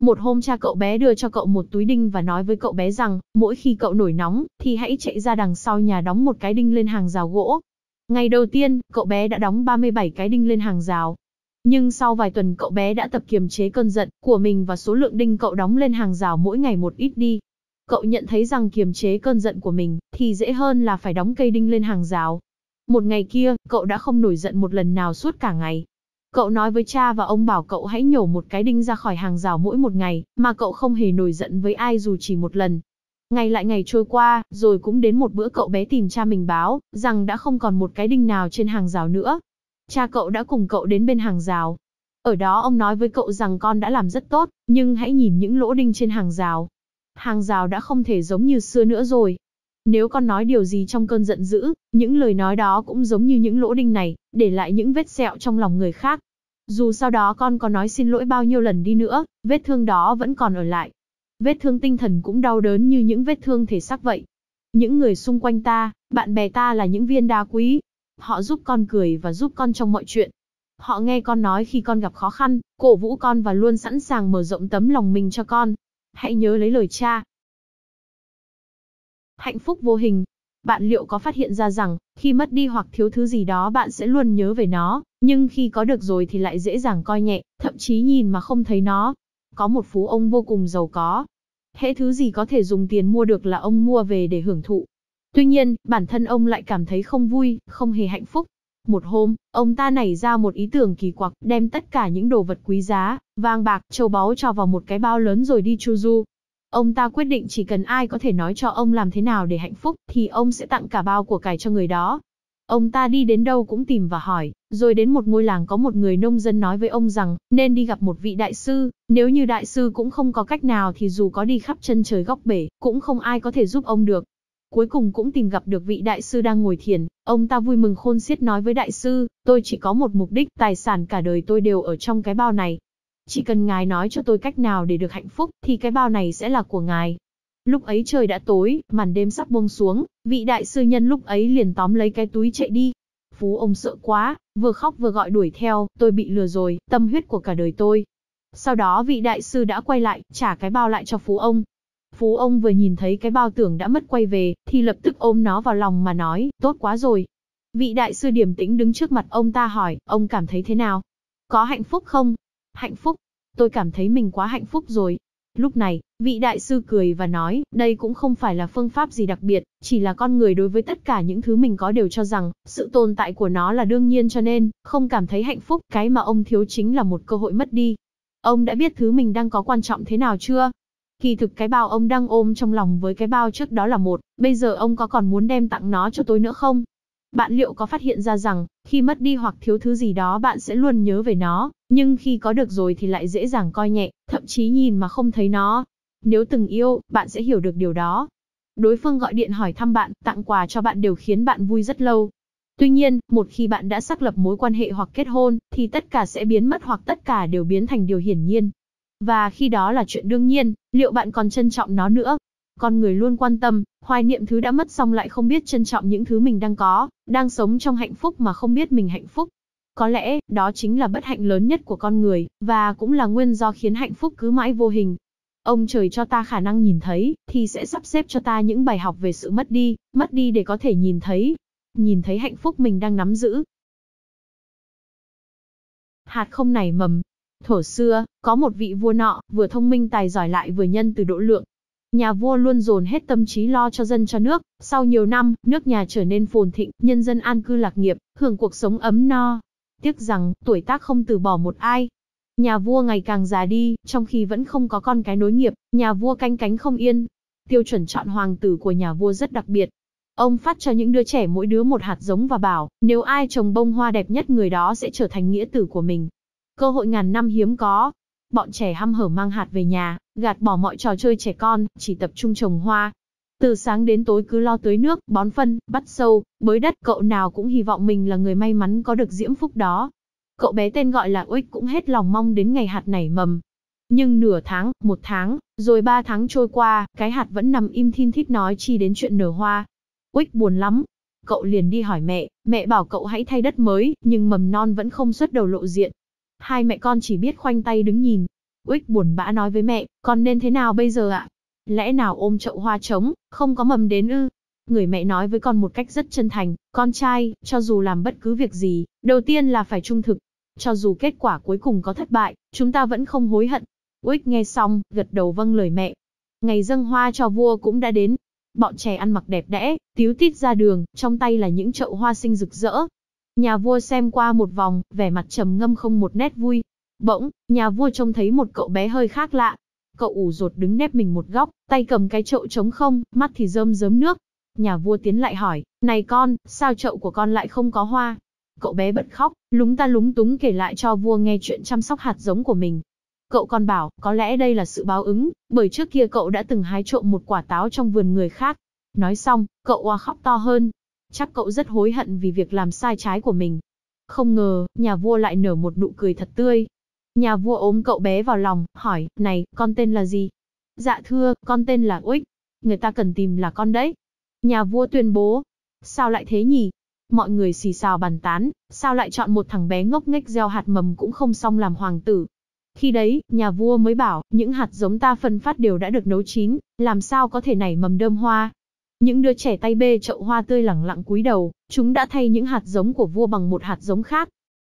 Một hôm cha cậu bé đưa cho cậu một túi đinh và nói với cậu bé rằng, mỗi khi cậu nổi nóng, thì hãy chạy ra đằng sau nhà đóng một cái đinh lên hàng rào gỗ. Ngày đầu tiên, cậu bé đã đóng 37 cái đinh lên hàng rào, nhưng sau vài tuần cậu bé đã tập kiềm chế cơn giận của mình và số lượng đinh cậu đóng lên hàng rào mỗi ngày một ít đi. Cậu nhận thấy rằng kiềm chế cơn giận của mình thì dễ hơn là phải đóng cây đinh lên hàng rào. Một ngày kia, cậu đã không nổi giận một lần nào suốt cả ngày. Cậu nói với cha và ông bảo cậu hãy nhổ một cái đinh ra khỏi hàng rào mỗi một ngày, mà cậu không hề nổi giận với ai dù chỉ một lần. Ngày lại ngày trôi qua, rồi cũng đến một bữa cậu bé tìm cha mình báo, rằng đã không còn một cái đinh nào trên hàng rào nữa, Cha cậu đã cùng cậu đến bên hàng rào. Ở đó ông nói với cậu rằng con đã làm rất tốt, nhưng hãy nhìn những lỗ đinh trên hàng rào. Hàng rào đã không thể giống như xưa nữa rồi. Nếu con nói điều gì trong cơn giận dữ, những lời nói đó cũng giống như những lỗ đinh này, để lại những vết sẹo trong lòng người khác. Dù sau đó con có nói xin lỗi bao nhiêu lần đi nữa, vết thương đó vẫn còn ở lại. Vết thương tinh thần cũng đau đớn như những vết thương thể xác vậy. Những người xung quanh ta, bạn bè ta là những viên đá quý, Họ giúp con cười và giúp con trong mọi chuyện. Họ nghe con nói khi con gặp khó khăn, cổ vũ con và luôn sẵn sàng mở rộng tấm lòng mình cho con. Hãy nhớ lấy lời cha. Hạnh phúc vô hình. Bạn liệu có phát hiện ra rằng, khi mất đi hoặc thiếu thứ gì đó bạn sẽ luôn nhớ về nó, nhưng khi có được rồi thì lại dễ dàng coi nhẹ, thậm chí nhìn mà không thấy nó. Có một phú ông vô cùng giàu có. Hễ thứ gì có thể dùng tiền mua được là ông mua về để hưởng thụ, Tuy nhiên, bản thân ông lại cảm thấy không vui, không hề hạnh phúc. Một hôm, ông ta nảy ra một ý tưởng kỳ quặc, đem tất cả những đồ vật quý giá, vàng bạc, châu báu cho vào một cái bao lớn rồi đi chu du. Ông ta quyết định chỉ cần ai có thể nói cho ông làm thế nào để hạnh phúc thì ông sẽ tặng cả bao của cải cho người đó. Ông ta đi đến đâu cũng tìm và hỏi, rồi đến một ngôi làng có một người nông dân nói với ông rằng nên đi gặp một vị đại sư, nếu như đại sư cũng không có cách nào thì dù có đi khắp chân trời góc bể, cũng không ai có thể giúp ông được. Cuối cùng cũng tìm gặp được vị đại sư đang ngồi thiền, ông ta vui mừng khôn xiết nói với đại sư, tôi chỉ có một mục đích, tài sản cả đời tôi đều ở trong cái bao này. Chỉ cần ngài nói cho tôi cách nào để được hạnh phúc, thì cái bao này sẽ là của ngài. Lúc ấy trời đã tối, màn đêm sắp buông xuống, vị đại sư nhân lúc ấy liền tóm lấy cái túi chạy đi. Phú ông sợ quá, vừa khóc vừa gọi đuổi theo, tôi bị lừa rồi, tâm huyết của cả đời tôi. Sau đó vị đại sư đã quay lại, trả cái bao lại cho phú ông. Phú ông vừa nhìn thấy cái bao tưởng đã mất quay về, thì lập tức ôm nó vào lòng mà nói, tốt quá rồi. Vị đại sư điểm tĩnh đứng trước mặt ông ta hỏi, ông cảm thấy thế nào? Có hạnh phúc không? Hạnh phúc? Tôi cảm thấy mình quá hạnh phúc rồi. Lúc này, vị đại sư cười và nói, đây cũng không phải là phương pháp gì đặc biệt, chỉ là con người đối với tất cả những thứ mình có đều cho rằng, sự tồn tại của nó là đương nhiên cho nên, không cảm thấy hạnh phúc, cái mà ông thiếu chính là một cơ hội mất đi. Ông đã biết thứ mình đang có quan trọng thế nào chưa? Kỳ thực cái bao ông đang ôm trong lòng với cái bao trước đó là một, bây giờ ông có còn muốn đem tặng nó cho tôi nữa không? Bạn liệu có phát hiện ra rằng, khi mất đi hoặc thiếu thứ gì đó bạn sẽ luôn nhớ về nó, nhưng khi có được rồi thì lại dễ dàng coi nhẹ, thậm chí nhìn mà không thấy nó. Nếu từng yêu, bạn sẽ hiểu được điều đó. Đối phương gọi điện hỏi thăm bạn, tặng quà cho bạn đều khiến bạn vui rất lâu. Tuy nhiên, một khi bạn đã xác lập mối quan hệ hoặc kết hôn, thì tất cả sẽ biến mất hoặc tất cả đều biến thành điều hiển nhiên, và khi đó là chuyện đương nhiên, liệu bạn còn trân trọng nó nữa? Con người luôn quan tâm, hoài niệm thứ đã mất xong lại không biết trân trọng những thứ mình đang có, đang sống trong hạnh phúc mà không biết mình hạnh phúc. Có lẽ, đó chính là bất hạnh lớn nhất của con người, và cũng là nguyên do khiến hạnh phúc cứ mãi vô hình. Ông trời cho ta khả năng nhìn thấy, thì sẽ sắp xếp cho ta những bài học về sự mất đi, mất đi để có thể nhìn thấy, nhìn thấy hạnh phúc mình đang nắm giữ. Hạt không nảy mầm, Thổ xưa, có một vị vua nọ, vừa thông minh tài giỏi lại vừa nhân từ độ lượng. Nhà vua luôn dồn hết tâm trí lo cho dân cho nước, sau nhiều năm, nước nhà trở nên phồn thịnh, nhân dân an cư lạc nghiệp, hưởng cuộc sống ấm no. Tiếc rằng, tuổi tác không từ bỏ một ai. Nhà vua ngày càng già đi, trong khi vẫn không có con cái nối nghiệp, nhà vua canh cánh không yên. Tiêu chuẩn chọn hoàng tử của nhà vua rất đặc biệt, Ông phát cho những đứa trẻ mỗi đứa một hạt giống và bảo, nếu ai trồng bông hoa đẹp nhất người đó sẽ trở thành nghĩa tử của mình, cơ hội ngàn năm hiếm có. Bọn trẻ hăm hở mang hạt về nhà, gạt bỏ mọi trò chơi trẻ con, chỉ tập trung trồng hoa. Từ sáng đến tối cứ lo tưới nước, bón phân, bắt sâu, bới đất, cậu nào cũng hy vọng mình là người may mắn có được diễm phúc đó. Cậu bé tên gọi là Uích cũng hết lòng mong đến ngày hạt nảy mầm. Nhưng nửa tháng, một tháng, rồi ba tháng trôi qua, cái hạt vẫn nằm im thin thít nói chi đến chuyện nở hoa. Uích buồn lắm, cậu liền đi hỏi mẹ, mẹ bảo cậu hãy thay đất mới, nhưng mầm non vẫn không xuất đầu lộ diện. Hai mẹ con chỉ biết khoanh tay đứng nhìn. Uích buồn bã nói với mẹ, con nên thế nào bây giờ ạ? Lẽ nào ôm chậu hoa trống, không có mầm đến ư? Người mẹ nói với con một cách rất chân thành, con trai, cho dù làm bất cứ việc gì, đầu tiên là phải trung thực. Cho dù kết quả cuối cùng có thất bại, chúng ta vẫn không hối hận. Uích nghe xong, gật đầu vâng lời mẹ. Ngày dâng hoa cho vua cũng đã đến, bọn trẻ ăn mặc đẹp đẽ, tiếu tít ra đường, trong tay là những chậu hoa sinh rực rỡ, Nhà vua xem qua một vòng, vẻ mặt trầm ngâm không một nét vui. Bỗng, nhà vua trông thấy một cậu bé hơi khác lạ. Cậu ủ rột đứng nép mình một góc, tay cầm cái chậu trống không, mắt thì rơm rớm nước. Nhà vua tiến lại hỏi, này con, sao chậu của con lại không có hoa? Cậu bé bật khóc, lúng ta lúng túng kể lại cho vua nghe chuyện chăm sóc hạt giống của mình. Cậu còn bảo, có lẽ đây là sự báo ứng, bởi trước kia cậu đã từng hái trộm một quả táo trong vườn người khác. Nói xong, cậu oa khóc to hơn, Chắc cậu rất hối hận vì việc làm sai trái của mình. Không ngờ, nhà vua lại nở một nụ cười thật tươi. Nhà vua ôm cậu bé vào lòng, hỏi, này, con tên là gì? Dạ thưa, con tên là Uích. Người ta cần tìm là con đấy. Nhà vua tuyên bố. Sao lại thế nhỉ? Mọi người xì xào bàn tán, sao lại chọn một thằng bé ngốc nghếch gieo hạt mầm cũng không xong làm hoàng tử. Khi đấy, nhà vua mới bảo, những hạt giống ta phân phát đều đã được nấu chín, làm sao có thể nảy mầm đơm hoa. Những đứa trẻ tay bê chậu hoa tươi lẳng lặng cúi đầu, chúng đã thay những hạt giống của vua bằng một hạt giống khác,